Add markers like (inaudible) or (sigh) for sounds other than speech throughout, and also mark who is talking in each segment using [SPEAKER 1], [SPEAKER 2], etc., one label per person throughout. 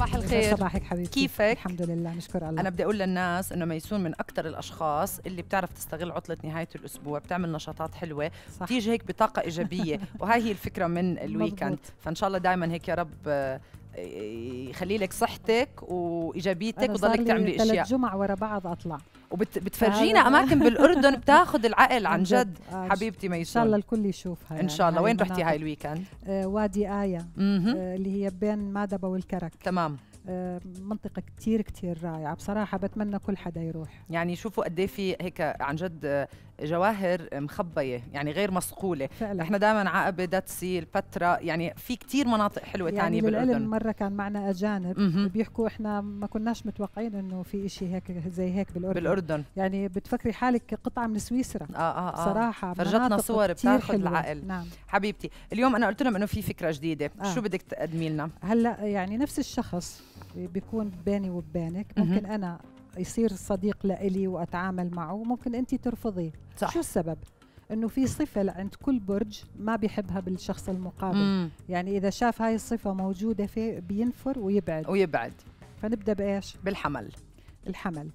[SPEAKER 1] صباح الخير صباحك حبيبتي كيفك؟ الحمد لله نشكر الله أنا بدي أقول للناس إنه ميسون من أكثر الأشخاص اللي بتعرف تستغل عطلة نهاية الأسبوع بتعمل نشاطات حلوة بتيجي هيك بطاقة إيجابية (laughs) وهي هي الفكرة من الويكند فإن شاء الله دائما هيك يا رب آه، يخلي لك صحتك وايجابيتك وضلك تعملي اشياء ثلاث
[SPEAKER 2] جمع ورا بعض اطلع وبتفرجينا اماكن بالاردن
[SPEAKER 1] بتاخذ العقل عن جد آه، حبيبتي ميسون ان شاء الله الكل يشوفها يعني ان شاء الله وين رحتي هاي الويكند
[SPEAKER 2] آه وادي ايا آه اللي هي بين مادبا والكرك تمام آه، منطقة كتير كتير رائعة بصراحة بتمنى كل حدا يروح
[SPEAKER 1] يعني شوفوا قد إيه في هيك عن جد جواهر مخبيه يعني غير مصقوله فعلا. احنا دائما عقبه دتسي البترا يعني في كتير مناطق حلوه يعني ثانيه بالاردن
[SPEAKER 2] مره كان معنا اجانب م -م. بيحكوا احنا ما كناش متوقعين انه في شيء هيك زي هيك بالاردن بالاردن يعني بتفكري حالك قطعه من سويسرا اه
[SPEAKER 1] اه, آه. صراحه فرجتنا صور بتاخذ العقل نعم. حبيبتي اليوم انا قلت لهم انه في فكره جديده آه. شو بدك تقدمي لنا هلا يعني
[SPEAKER 2] نفس الشخص بيكون بيني وبينك ممكن انا يصير صديق لإلي وأتعامل معه ممكن أنت ترفضيه صح. شو السبب؟ انه في صفه عند كل برج ما بيحبها بالشخص المقابل مم. يعني اذا شاف هاي الصفه موجوده فيه بينفر ويبعد ويبعد فنبدا بايش بالحمل الحمل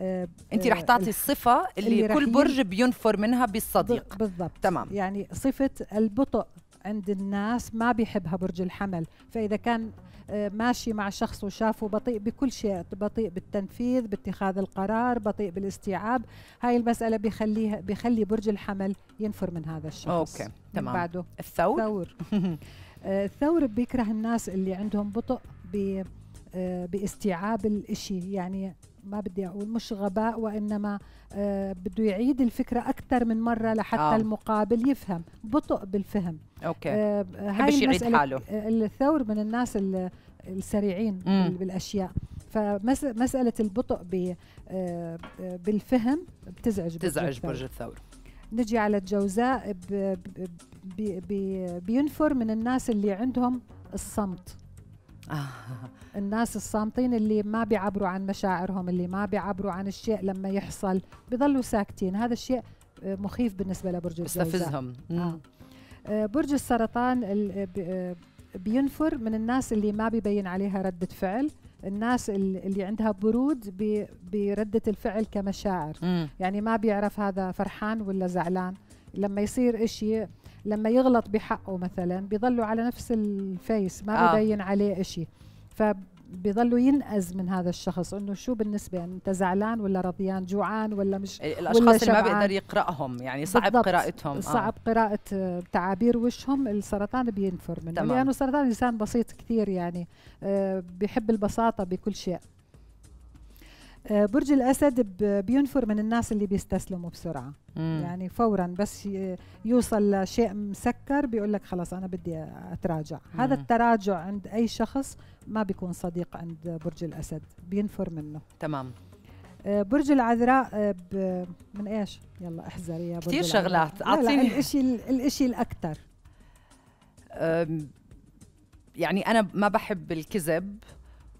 [SPEAKER 2] آه، انت رح تعطي الصفه اللي, اللي كل برج
[SPEAKER 1] بينفر منها بالصديق بالضبط تمام
[SPEAKER 2] يعني صفه البطء عند الناس ما بيحبها برج الحمل فاذا كان آه، ماشي مع شخص وشافه بطيء بكل شيء بطيء بالتنفيذ باتخاذ القرار بطيء بالاستيعاب هاي المسألة بيخليها بيخلي برج الحمل ينفر من هذا الشخص أوكي تمام بعده الثور الثور (laughs) آه، الثور بيكره الناس اللي عندهم بطء آه، باستيعاب الإشي يعني ما بدي اقول مش غباء وانما آه بده يعيد الفكره اكثر من مره لحتى آه. المقابل يفهم بطء بالفهم
[SPEAKER 1] اوكي آه هاي يعيد حاله آه،
[SPEAKER 2] الثور من الناس السريعين مم. بالاشياء فمساله البطء آه بالفهم بتزعج بتزعج برج الثور نجي على الجوزاء بينفر من الناس اللي عندهم الصمت آه. الناس الصامتين اللي ما بيعبروا عن مشاعرهم اللي ما بيعبروا عن الشيء لما يحصل بيضلوا ساكتين هذا الشيء آه، مخيف بالنسبه لبرج الجوزاء بيستفزهم آه. آه. برج السرطان بينفر من الناس اللي ما بيبين عليها ردة فعل الناس اللي عندها برود بردة الفعل كمشاعر مم. يعني ما بيعرف هذا فرحان ولا زعلان لما يصير إشي لما يغلط بحقه مثلا بيضلوا على نفس الفيس ما آه. ببين عليه إشي فبيضلوا ينأز من هذا الشخص انه شو بالنسبه يعني انت زعلان ولا رضيان جوعان ولا مش الاشخاص ولا اللي ما بيقدر
[SPEAKER 1] يقراهم يعني صعب بالضبط. قراءتهم آه. صعب
[SPEAKER 2] آه. قراءه تعابير وشهم السرطان بينفر منه لانه يعني سرطان لسان بسيط كثير يعني آه، بحب البساطه بكل شيء آه، برج الاسد بينفر من الناس اللي بيستسلموا بسرعه مم. يعني فورا بس يوصل لشيء مسكر بيقول لك خلاص انا بدي اتراجع مم. هذا التراجع عند اي شخص ما بيكون صديق عند برج الاسد بينفر منه تمام آه، برج العذراء آه، من ايش يلا احذر يا برج كثير شغلات اعطيني الشيء الشيء الاكثر
[SPEAKER 1] يعني انا ما بحب الكذب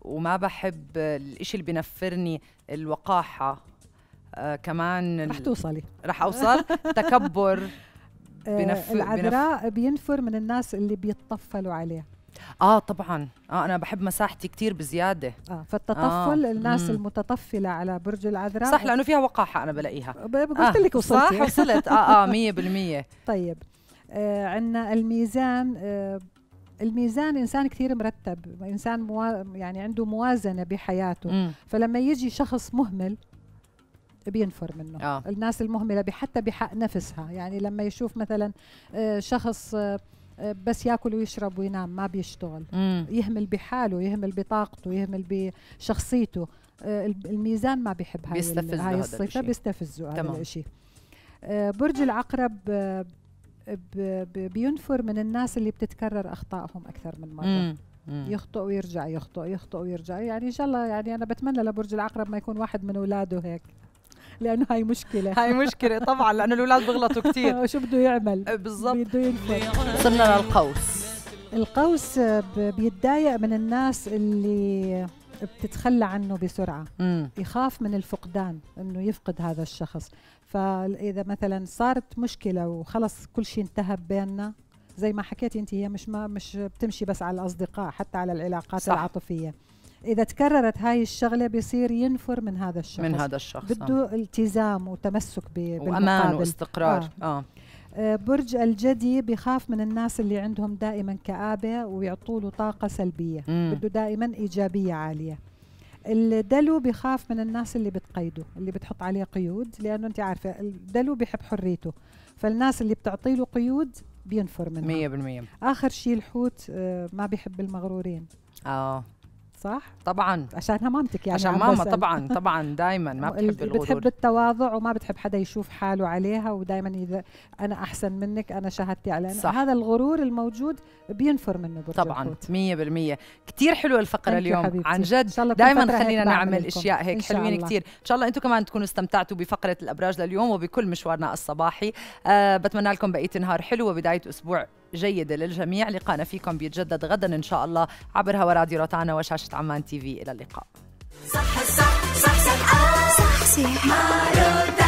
[SPEAKER 1] وما بحب الإشي اللي بنفرني الوقاحة آه كمان رح توصلي رح أوصل تكبر (laughs) آه، بنف... العذراء
[SPEAKER 2] بنف... بينفر من الناس اللي بيتطفلوا عليه
[SPEAKER 1] اه طبعا اه انا بحب مساحتي كثير بزياده اه, آه، فالتطفل آه. الناس مم.
[SPEAKER 2] المتطفله على برج العذراء صح لانه فيها
[SPEAKER 1] وقاحه انا بلاقيها قلت آه. لك وصلت صح وصلت اه اه
[SPEAKER 2] 100% (laughs) طيب آه عندنا الميزان آه الميزان انسان كثير مرتب انسان موا يعني عنده موازنه بحياته م. فلما يجي شخص مهمل بينفر منه آه. الناس المهمله حتى بحق نفسها يعني لما يشوف مثلا آه، شخص آه، بس ياكل ويشرب وينام ما بيشتغل مم. يهمل بحاله يهمل بطاقته يهمل بشخصيته آه، الميزان ما بيحب هاي, هاي الصفه بيستفزه هذا الشيء برج العقرب بينفر من الناس اللي بتتكرر اخطائهم اكثر من مره يخطئ ويرجع يخطئ يخطئ ويرجع يعني ان شاء الله يعني انا بتمنى لبرج العقرب ما يكون واحد من اولاده هيك لانه هاي مشكله هاي مشكله طبعا
[SPEAKER 1] لانه الاولاد بيغلطوا كثير (laughs) آه،
[SPEAKER 2] شو بده يعمل
[SPEAKER 1] آه، بالضبط وصلنا للقوس
[SPEAKER 2] القوس بيتضايق من الناس اللي بتتخلى عنه بسرعه مم. يخاف من الفقدان انه يفقد هذا الشخص فاذا مثلا صارت مشكله وخلص كل شيء انتهى بيننا زي ما حكيت انت هي مش ما مش بتمشي بس على الاصدقاء حتى على العلاقات صح. العاطفيه اذا تكررت هاي الشغله بيصير ينفر من هذا الشخص من هذا الشخص بده التزام وتمسك بالمقابل وامان واستقرار آه. آه. آه، برج الجدي بخاف من الناس اللي عندهم دائما كآبة ويعطوا له طاقة سلبية بده دائما إيجابية عالية الدلو بخاف من الناس اللي بتقيده اللي بتحط عليه قيود لأنه أنت عارفة الدلو بحب حريته فالناس اللي بتعطي له قيود بينفر
[SPEAKER 1] منها 100%
[SPEAKER 2] آخر شيء الحوت آه، ما بيحب المغرورين اه صح؟ طبعا عشانها مامتك يعني عشان ماما طبعا طبعا
[SPEAKER 1] دائما ما بتحب الغرور بتحب
[SPEAKER 2] التواضع وما بتحب حدا يشوف حاله عليها ودائما اذا انا احسن منك انا شهادتي على صح. هذا الغرور الموجود بينفر منه برج طبعا
[SPEAKER 1] 100% كثير حلوه الفقره اليوم حبيبتي. عن جد دائما خلينا نعمل اشياء هيك حلوين كثير ان شاء الله انتم كمان تكونوا استمتعتوا بفقره الابراج لليوم وبكل مشوارنا الصباحي أه بتمنى لكم بقيه نهار حلو وبدايه اسبوع جيدة للجميع لقانا فيكم بيتجدد غدا إن شاء الله عبر هوا راديو روتانا وشاشة عمان تي في إلى اللقاء صح صح صح
[SPEAKER 2] صح, صح, صح, صح, صح, صح, صح, صح, صح, صح